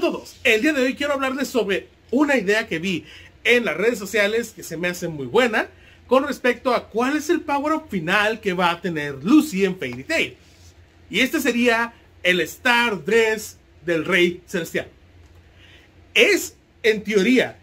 todos, el día de hoy quiero hablarles sobre una idea que vi en las redes sociales que se me hace muy buena con respecto a cuál es el power-up final que va a tener Lucy en Fairy Tail. Y este sería el Star Dress del Rey Celestial. Es, en teoría,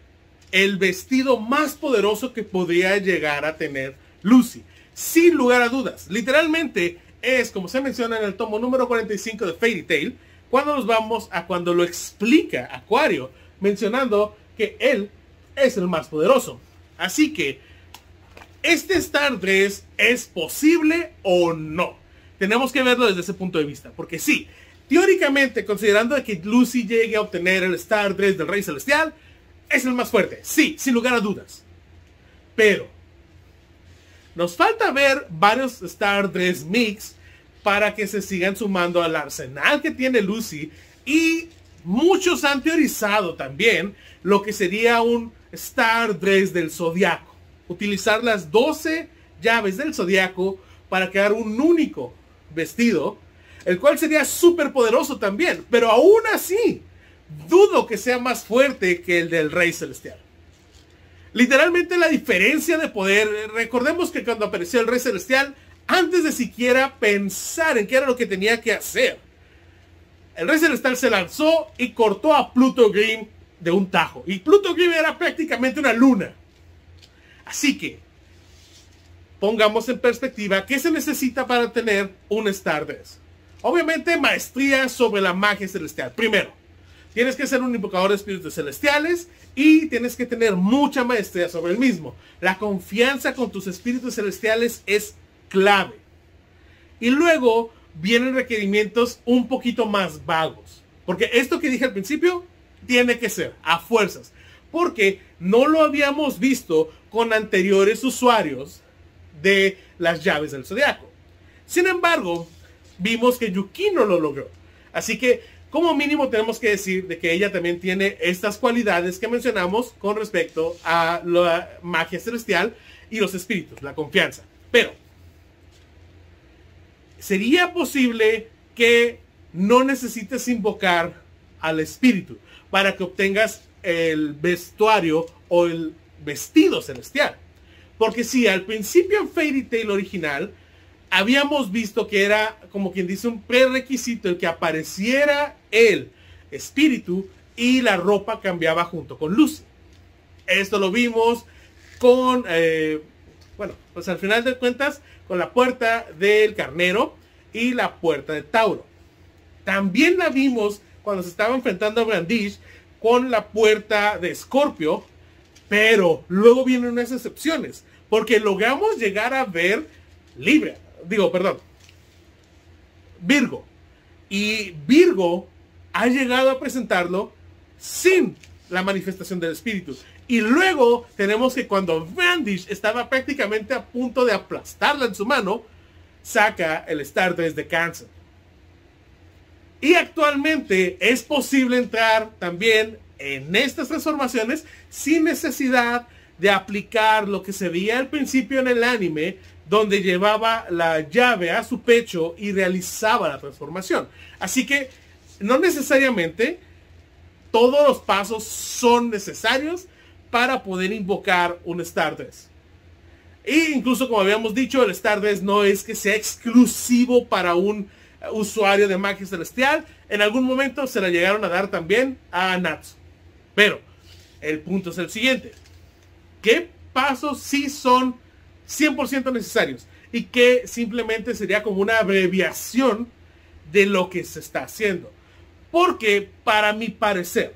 el vestido más poderoso que podría llegar a tener Lucy. Sin lugar a dudas, literalmente es, como se menciona en el tomo número 45 de Fairy Tail, cuando nos vamos a cuando lo explica Acuario, mencionando que él es el más poderoso. Así que, ¿este Star Dress es posible o no? Tenemos que verlo desde ese punto de vista, porque sí, teóricamente, considerando que Lucy llegue a obtener el Star Dress del Rey Celestial, es el más fuerte, sí, sin lugar a dudas. Pero, nos falta ver varios Star Dress Mix para que se sigan sumando al arsenal que tiene Lucy y muchos han teorizado también lo que sería un Star Dress del Zodiaco. Utilizar las 12 llaves del Zodiaco para crear un único vestido, el cual sería súper poderoso también, pero aún así dudo que sea más fuerte que el del Rey Celestial. Literalmente la diferencia de poder, eh, recordemos que cuando apareció el Rey Celestial, antes de siquiera pensar en qué era lo que tenía que hacer. El Rey Celestial se lanzó y cortó a Pluto Grimm de un tajo. Y Pluto Grimm era prácticamente una luna. Así que pongamos en perspectiva qué se necesita para tener un Stardust. Obviamente maestría sobre la magia celestial. Primero, tienes que ser un invocador de espíritus celestiales y tienes que tener mucha maestría sobre el mismo. La confianza con tus espíritus celestiales es clave. Y luego vienen requerimientos un poquito más vagos. Porque esto que dije al principio tiene que ser a fuerzas. Porque no lo habíamos visto con anteriores usuarios de las llaves del zodiaco. Sin embargo, vimos que Yuki no lo logró. Así que como mínimo tenemos que decir de que ella también tiene estas cualidades que mencionamos con respecto a la magia celestial y los espíritus, la confianza. Pero sería posible que no necesites invocar al espíritu para que obtengas el vestuario o el vestido celestial. Porque si al principio en Fairy Tail original habíamos visto que era como quien dice un prerequisito el que apareciera el espíritu y la ropa cambiaba junto con luz. Esto lo vimos con, eh, bueno, pues al final de cuentas con la puerta del carnero y la puerta de Tauro. También la vimos cuando se estaba enfrentando a Brandish con la puerta de Escorpio, pero luego vienen unas excepciones, porque logramos llegar a ver Libra, digo, perdón, Virgo. Y Virgo ha llegado a presentarlo sin la manifestación del espíritu. Y luego tenemos que cuando Vandish estaba prácticamente a punto de aplastarla en su mano, saca el Stardust de Cáncer. Y actualmente es posible entrar también en estas transformaciones sin necesidad de aplicar lo que se veía al principio en el anime, donde llevaba la llave a su pecho y realizaba la transformación. Así que no necesariamente todos los pasos son necesarios, para poder invocar un Stardust. E incluso como habíamos dicho, el Stardust no es que sea exclusivo para un eh, usuario de magia celestial. En algún momento se la llegaron a dar también a Natsu. Pero el punto es el siguiente. ¿Qué pasos sí son 100% necesarios? Y que simplemente sería como una abreviación de lo que se está haciendo. Porque para mi parecer,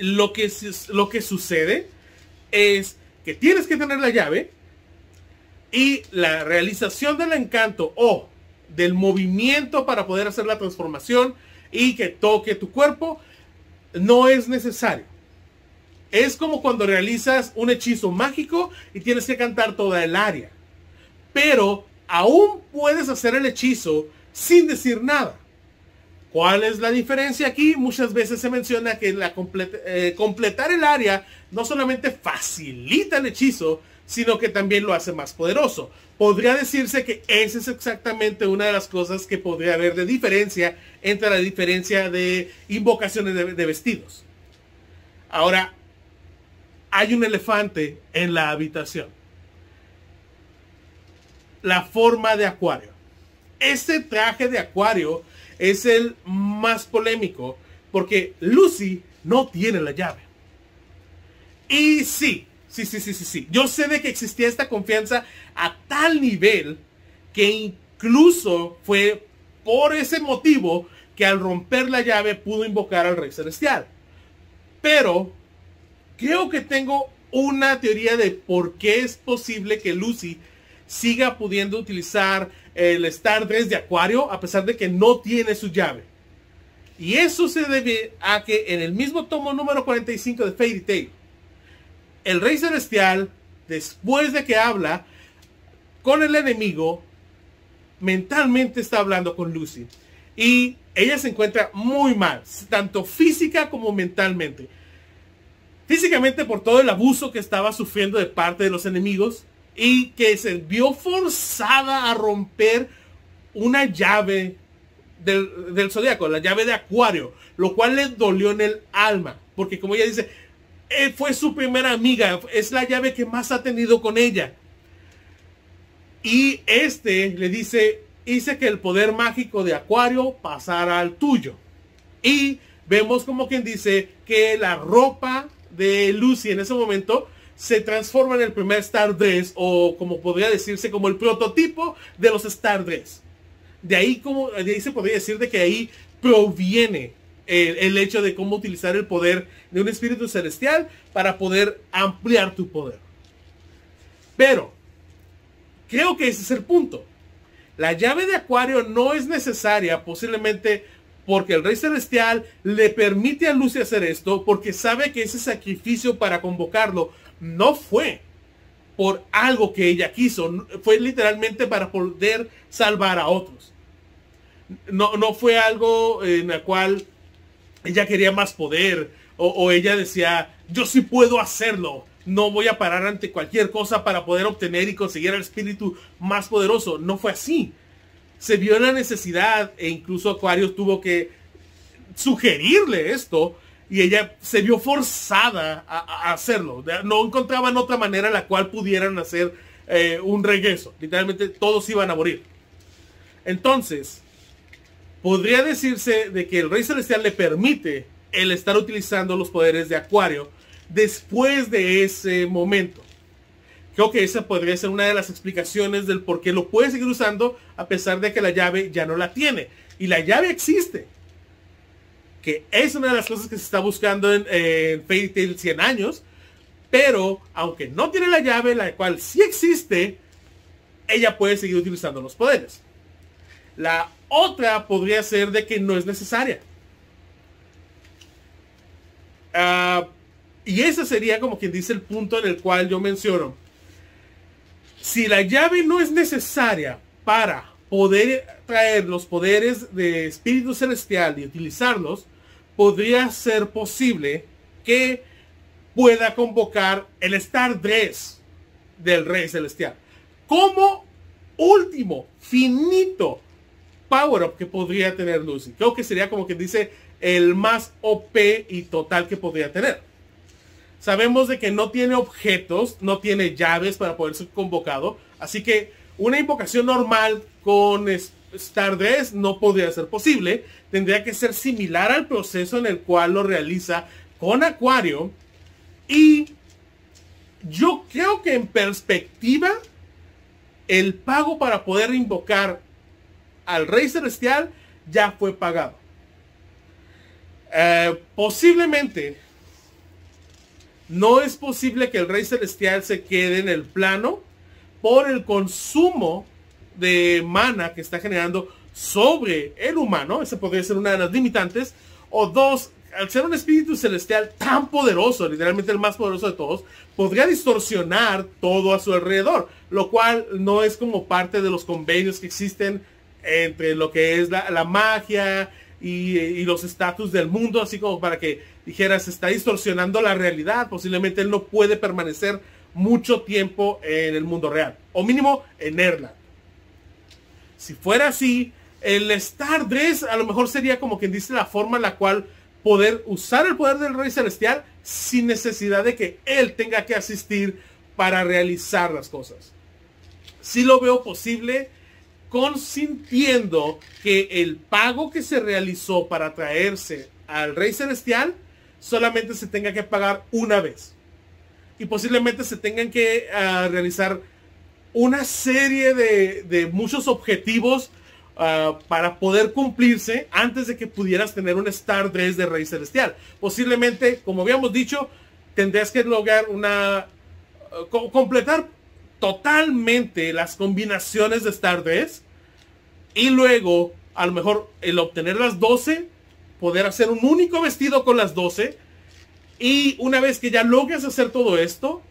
lo que, lo que sucede es que tienes que tener la llave y la realización del encanto o del movimiento para poder hacer la transformación y que toque tu cuerpo no es necesario. Es como cuando realizas un hechizo mágico y tienes que cantar toda el área. Pero aún puedes hacer el hechizo sin decir nada. ¿Cuál es la diferencia aquí? Muchas veces se menciona que eh, completar el área no solamente facilita el hechizo, sino que también lo hace más poderoso. Podría decirse que esa es exactamente una de las cosas que podría haber de diferencia entre la diferencia de invocaciones de vestidos. Ahora, hay un elefante en la habitación. La forma de acuario. Este traje de acuario es el más polémico porque Lucy no tiene la llave. Y sí, sí, sí, sí, sí, sí. Yo sé de que existía esta confianza a tal nivel que incluso fue por ese motivo que al romper la llave pudo invocar al Rey Celestial. Pero creo que tengo una teoría de por qué es posible que Lucy siga pudiendo utilizar el Star Dress de Acuario, a pesar de que no tiene su llave. Y eso se debe a que en el mismo tomo número 45 de Fairy Tail, el Rey Celestial, después de que habla con el enemigo, mentalmente está hablando con Lucy. Y ella se encuentra muy mal, tanto física como mentalmente. Físicamente por todo el abuso que estaba sufriendo de parte de los enemigos, y que se vio forzada a romper una llave del, del zodiaco, la llave de Acuario, lo cual le dolió en el alma, porque como ella dice, eh, fue su primera amiga, es la llave que más ha tenido con ella. Y este le dice, hice que el poder mágico de Acuario pasara al tuyo. Y vemos como quien dice que la ropa de Lucy en ese momento se transforma en el primer Star Dress o como podría decirse como el prototipo de los Star Dress. De ahí, como, de se podría decir de que ahí proviene el, el hecho de cómo utilizar el poder de un espíritu celestial para poder ampliar tu poder. Pero, creo que ese es el punto. La llave de acuario no es necesaria posiblemente porque el Rey Celestial le permite a Lucy hacer esto, porque sabe que ese sacrificio para convocarlo no fue por algo que ella quiso, fue literalmente para poder salvar a otros. No, fue algo en la cual ella quería más poder o, ella decía, yo sí puedo hacerlo, no voy a parar ante cualquier cosa para poder obtener y conseguir al espíritu más poderoso. No fue así. Se vio la necesidad e incluso Acuario tuvo que sugerirle esto y ella se vio forzada a, hacerlo. No encontraban otra manera en la cual pudieran hacer eh, un regreso. Literalmente todos iban a morir. Entonces, podría decirse de que el Rey Celestial le permite el estar utilizando los poderes de Acuario después de ese momento. Creo que esa podría ser una de las explicaciones del por qué lo puede seguir usando a pesar de que la llave ya no la tiene. Y la llave existe que es una de las cosas que se está buscando en, en Fairy Tail 100 años, pero aunque no tiene la llave, la cual sí existe, ella puede seguir utilizando los poderes. La otra podría ser de que no es necesaria. Ah, y ese sería como quien dice el punto en el cual yo menciono. Si la llave no es necesaria para poder traer los poderes de espíritu celestial y utilizarlos, podría ser posible que pueda convocar el Star Dress del Rey Celestial. Como último, finito power-up que podría tener Lucy. Creo que sería como que dice el más OP y total que podría tener. Sabemos de que no tiene objetos, no tiene llaves para poder ser convocado. Así que una invocación normal con, este, Tardes pues, no podría ser posible, tendría que ser similar al proceso en el cual lo realiza con Acuario. Y yo creo que en perspectiva, el pago para poder invocar al Rey Celestial ya fue pagado. Eh, posiblemente no es posible que el Rey Celestial se quede en el plano por el consumo de mana que está generando sobre el humano, esa podría ser una de las limitantes, o dos, al ser un espíritu celestial tan poderoso, literalmente el más poderoso de todos, podría distorsionar todo a su alrededor, lo cual no es como parte de los convenios que existen entre lo que es la, magia y, los estatus del mundo, así como para que dijeras, está distorsionando la realidad, posiblemente él no puede permanecer mucho tiempo en el mundo real, o mínimo en Erland. Si fuera así, el Star Dress a lo mejor sería como quien dice la forma en la cual poder usar el poder del Rey Celestial sin necesidad de que él tenga que asistir para realizar las cosas. Si sí lo veo posible, consintiendo que el pago que se realizó para traerse al Rey Celestial solamente se tenga que pagar una vez. Y posiblemente se tengan que ah, realizar una serie de, muchos objetivos ah, para poder cumplirse antes de que pudieras tener un Star Dress de Rey Celestial. Posiblemente, como habíamos dicho, tendrías que lograr una... Ah, completar totalmente las combinaciones de Star Dress y luego, a lo mejor, el obtener las 12, poder hacer un único vestido con las 12 y una vez que ya logres hacer todo esto,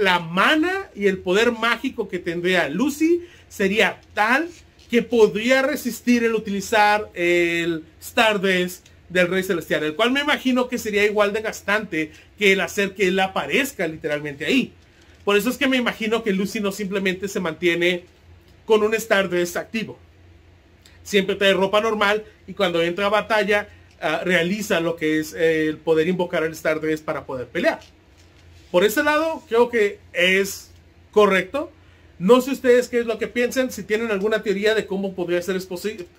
la mana y el poder mágico que tendría Lucy sería tal que podría resistir el utilizar el Stardust del Rey Celestial, el cual me imagino que sería igual de gastante que el hacer que él aparezca literalmente ahí. Por eso es que me imagino que Lucy no simplemente se mantiene con un Stardust activo. Siempre trae ropa normal y cuando entra a batalla ah, realiza lo que es eh, el poder invocar al Stardust para poder pelear. Por ese lado, creo que es correcto. No sé ustedes qué es lo que piensan, si tienen alguna teoría de cómo podría ser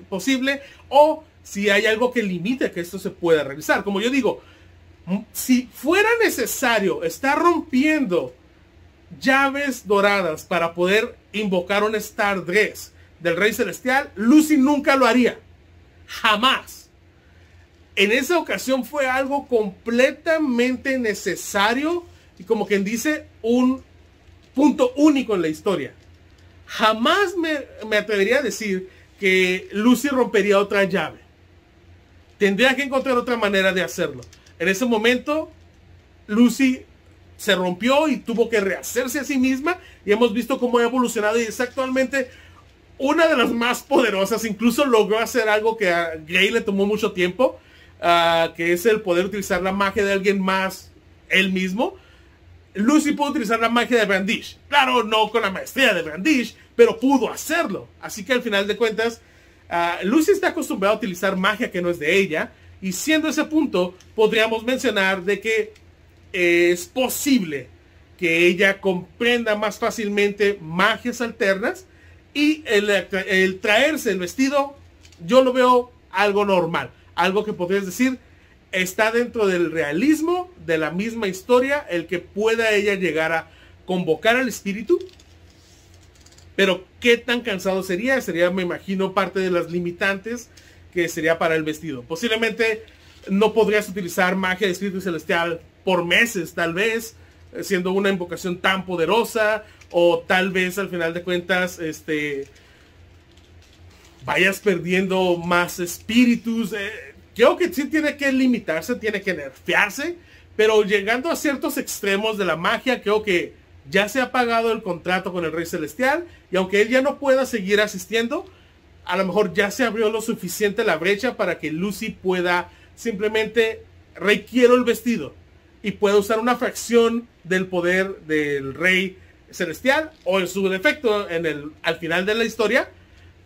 posible o si hay algo que limite que esto se pueda revisar. Como yo digo, si fuera necesario estar rompiendo llaves doradas para poder invocar un Star Dress del Rey Celestial, Lucy nunca lo haría. Jamás. En esa ocasión fue algo completamente necesario y como quien dice, un punto único en la historia. Jamás me, atrevería a decir que Lucy rompería otra llave. Tendría que encontrar otra manera de hacerlo. En ese momento, Lucy se rompió y tuvo que rehacerse a sí misma y hemos visto cómo ha evolucionado y es actualmente una de las más poderosas. Incluso logró hacer algo que a Gay le tomó mucho tiempo, ah, que es el poder utilizar la magia de alguien más él mismo. Lucy pudo utilizar la magia de Brandish. Claro, no con la maestría de Brandish, pero pudo hacerlo. Así que al final de cuentas, ah, Lucy está acostumbrada a utilizar magia que no es de ella. Y siendo ese punto, podríamos mencionar de que es posible que ella comprenda más fácilmente magias alternas y el, el traerse el vestido, yo lo veo algo normal, algo que podrías decir está dentro del realismo de la misma historia el que pueda ella llegar a convocar al espíritu. Pero qué tan cansado sería, sería me imagino parte de las limitantes que sería para el vestido. Posiblemente no podrías utilizar magia de espíritu celestial por meses tal vez, eh, siendo una invocación tan poderosa o tal vez al final de cuentas este vayas perdiendo más espíritus. Eh, creo que sí tiene que limitarse, tiene que nerfearse, pero llegando a ciertos extremos de la magia, creo que ya se ha pagado el contrato con el Rey Celestial y aunque él ya no pueda seguir asistiendo, a lo mejor ya se abrió lo suficiente la brecha para que Lucy pueda simplemente requiero el vestido y pueda usar una fracción del poder del Rey Celestial o en su defecto en el, al final de la historia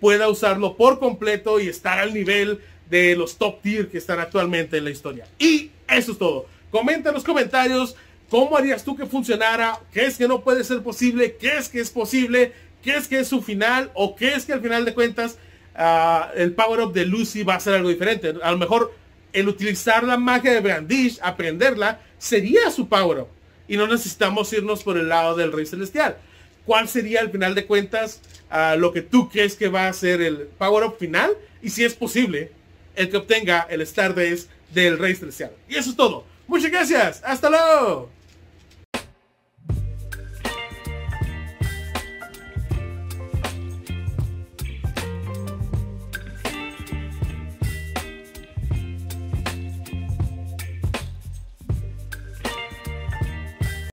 pueda usarlo por completo y estar al nivel de los top tier que están actualmente en la historia. Y eso es todo. Comenta en los comentarios cómo harías tú que funcionara, qué es que no puede ser posible, qué es que es posible, qué es que es su final o qué es que al final de cuentas ah, el power up de Lucy va a ser algo diferente. A lo mejor el utilizar la magia de Brandish, aprenderla, sería su power up. Y no necesitamos irnos por el lado del Rey Celestial. ¿Cuál sería al final de cuentas ah, lo que tú crees que va a ser el power up final? Y si es posible, el que obtenga el Stardust del Rey Celestial. Y eso es todo. Muchas gracias. Hasta luego.